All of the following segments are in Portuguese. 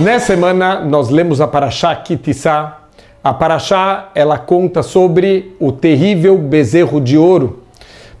Nessa semana nós lemos a Parashá Kitissá. A Parashá ela conta sobre o terrível bezerro de ouro.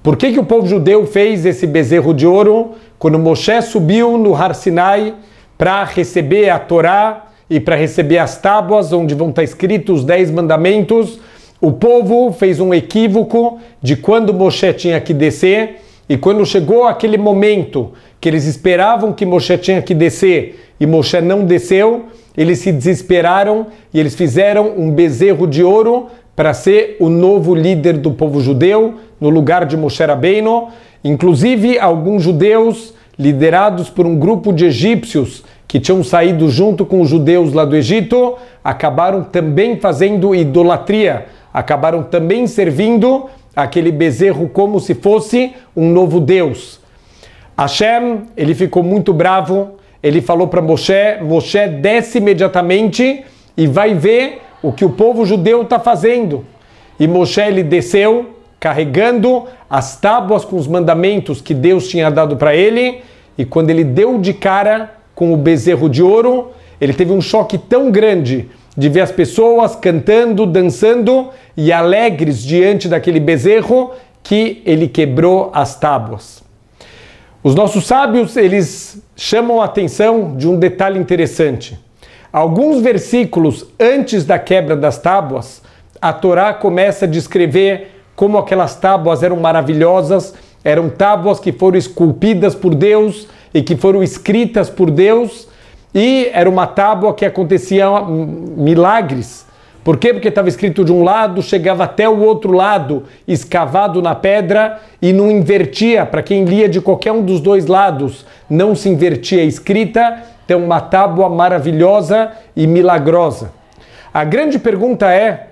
Por que, que o povo judeu fez esse bezerro de ouro quando Moshe subiu no Har Sinai para receber a Torá e para receber as tábuas onde vão estar tá escritos os dez mandamentos? O povo fez um equívoco de quando Moshe tinha que descer e quando chegou aquele momento que eles esperavam que Moshe tinha que descer e Moshe não desceu, eles se desesperaram e eles fizeram um bezerro de ouro para ser o novo líder do povo judeu no lugar de Moshe Rabbeinu. Inclusive, alguns judeus, liderados por um grupo de egípcios que tinham saído junto com os judeus lá do Egito, acabaram também fazendo idolatria, acabaram também servindo aquele bezerro como se fosse um novo Deus. Hashem, ele ficou muito bravo, ele falou para Moshe, Moshe desce imediatamente e vai ver o que o povo judeu está fazendo. E Moshe, ele desceu carregando as tábuas com os mandamentos que Deus tinha dado para ele, e quando ele deu de cara com o bezerro de ouro, ele teve um choque tão grande de ver as pessoas cantando, dançando e alegres diante daquele bezerro que ele quebrou as tábuas. Os nossos sábios, eles chamam a atenção de um detalhe interessante. Alguns versículos antes da quebra das tábuas, a Torá começa a descrever como aquelas tábuas eram maravilhosas, eram tábuas que foram esculpidas por Deus e que foram escritas por Deus e era uma tábua que aconteciam hum, milagres. Por quê? Porque estava escrito de um lado, chegava até o outro lado, escavado na pedra e não invertia. Para quem lia de qualquer um dos dois lados, não se invertia a escrita. Então, uma tábua maravilhosa e milagrosa. A grande pergunta é: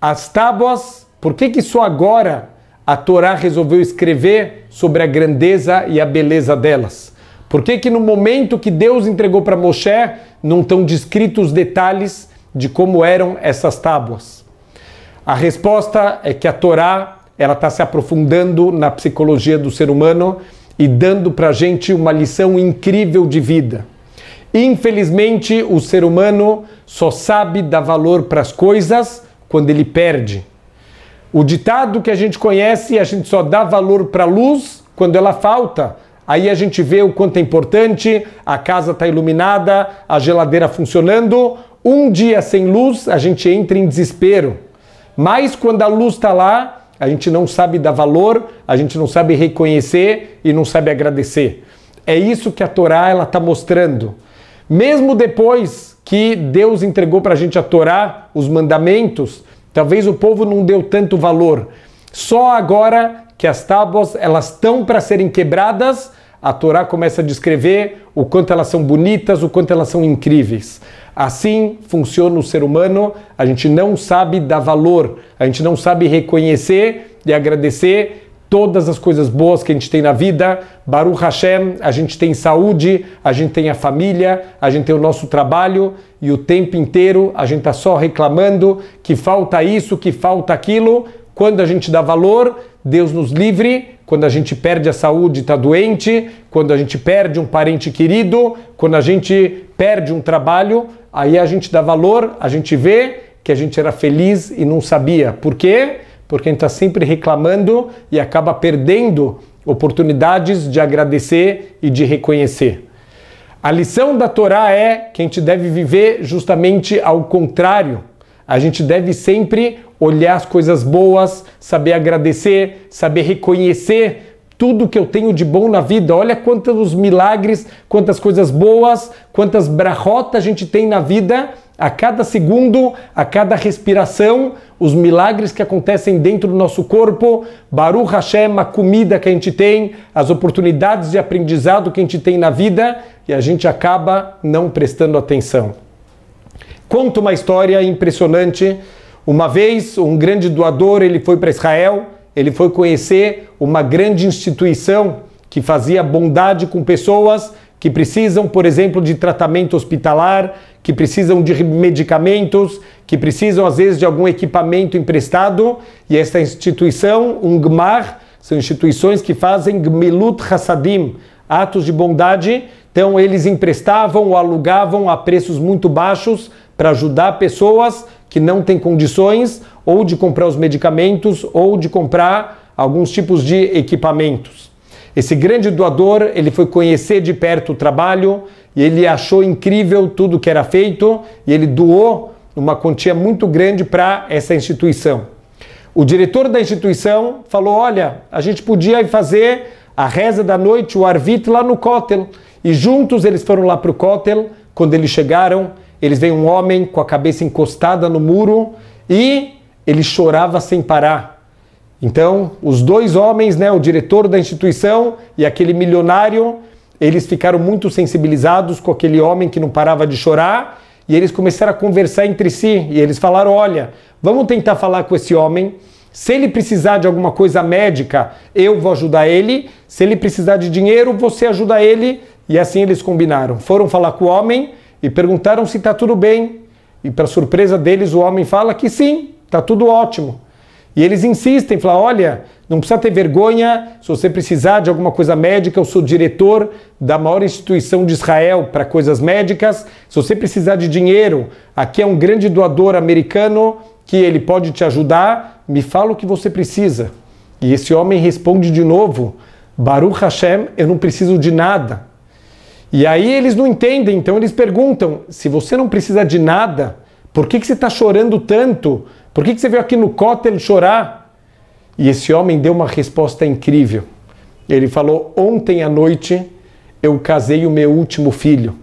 as tábuas, por que, que só agora a Torá resolveu escrever sobre a grandeza e a beleza delas? Por que, que no momento que Deus entregou para Moshe, não estão descritos os detalhes de como eram essas tábuas? A resposta é que a Torá ela está se aprofundando na psicologia do ser humano e dando para a gente uma lição incrível de vida. Infelizmente, o ser humano só sabe dar valor para as coisas quando ele perde. O ditado que a gente conhece, a gente só dá valor para a luz quando ela falta, Aí a gente vê o quanto é importante, a casa está iluminada, a geladeira funcionando. Um dia sem luz, a gente entra em desespero. Mas quando a luz está lá, a gente não sabe dar valor, a gente não sabe reconhecer e não sabe agradecer. É isso que a Torá ela está mostrando. Mesmo depois que Deus entregou para a gente a Torá, os mandamentos, talvez o povo não deu tanto valor. Só agora que as tábuas elas estão para serem quebradas, a Torá começa a descrever o quanto elas são bonitas, o quanto elas são incríveis. Assim funciona o ser humano, a gente não sabe dar valor, a gente não sabe reconhecer e agradecer todas as coisas boas que a gente tem na vida. Baruch Hashem, a gente tem saúde, a gente tem a família, a gente tem o nosso trabalho e o tempo inteiro a gente está só reclamando que falta isso, que falta aquilo, quando a gente dá valor, Deus nos livre. Quando a gente perde a saúde, está doente. Quando a gente perde um parente querido. Quando a gente perde um trabalho, aí a gente dá valor, a gente vê que a gente era feliz e não sabia. Por quê? Porque a gente está sempre reclamando e acaba perdendo oportunidades de agradecer e de reconhecer. A lição da Torá é que a gente deve viver justamente ao contrário a gente deve sempre olhar as coisas boas, saber agradecer, saber reconhecer tudo que eu tenho de bom na vida. Olha quantos milagres, quantas coisas boas, quantas brarotas a gente tem na vida. A cada segundo, a cada respiração, os milagres que acontecem dentro do nosso corpo, Baruch Hashem, a comida que a gente tem, as oportunidades de aprendizado que a gente tem na vida e a gente acaba não prestando atenção conta uma história impressionante. Uma vez, um grande doador, ele foi para Israel, ele foi conhecer uma grande instituição que fazia bondade com pessoas que precisam, por exemplo, de tratamento hospitalar, que precisam de medicamentos, que precisam às vezes de algum equipamento emprestado, e essa instituição, um gmar, são instituições que fazem gmilut hassadim, atos de bondade, então eles emprestavam ou alugavam a preços muito baixos para ajudar pessoas que não têm condições ou de comprar os medicamentos ou de comprar alguns tipos de equipamentos. Esse grande doador, ele foi conhecer de perto o trabalho e ele achou incrível tudo que era feito e ele doou uma quantia muito grande para essa instituição. O diretor da instituição falou: "Olha, a gente podia fazer a reza da noite, o arvit lá no Kotel". E juntos eles foram lá para o Kotel. Quando eles chegaram, eles veem um homem com a cabeça encostada no muro e ele chorava sem parar. Então, os dois homens, né, o diretor da instituição e aquele milionário, eles ficaram muito sensibilizados com aquele homem que não parava de chorar e eles começaram a conversar entre si e eles falaram: "Olha, vamos tentar falar com esse homem. Se ele precisar de alguma coisa médica, eu vou ajudar ele. Se ele precisar de dinheiro, você ajuda ele." E assim eles combinaram. Foram falar com o homem e perguntaram se está tudo bem. E, para surpresa deles, o homem fala que sim, está tudo ótimo. E eles insistem, falam: olha, não precisa ter vergonha, se você precisar de alguma coisa médica, eu sou diretor da maior instituição de Israel para coisas médicas. Se você precisar de dinheiro, aqui é um grande doador americano que ele pode te ajudar. Me fala o que você precisa. E esse homem responde de novo: Baruch Hashem, eu não preciso de nada. E aí eles não entendem, então eles perguntam: se você não precisa de nada, por que, que você está chorando tanto? Por que, que você veio aqui no cótel chorar? E esse homem deu uma resposta incrível. Ele falou: Ontem à noite eu casei o meu último filho.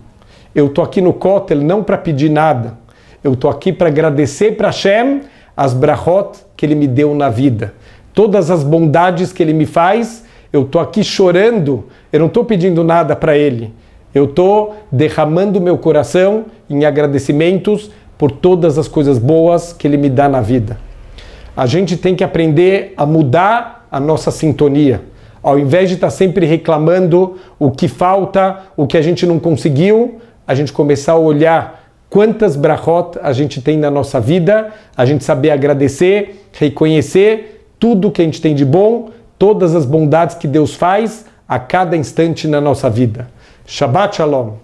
Eu tô aqui no cótel não para pedir nada. Eu tô aqui para agradecer para Hashem as brachot que ele me deu na vida. Todas as bondades que ele me faz, eu tô aqui chorando. Eu não estou pedindo nada para ele. Eu estou derramando meu coração em agradecimentos por todas as coisas boas que Ele me dá na vida. A gente tem que aprender a mudar a nossa sintonia. Ao invés de estar tá sempre reclamando o que falta, o que a gente não conseguiu, a gente começar a olhar quantas brachot a gente tem na nossa vida, a gente saber agradecer, reconhecer tudo que a gente tem de bom, todas as bondades que Deus faz a cada instante na nossa vida. שבת שלום.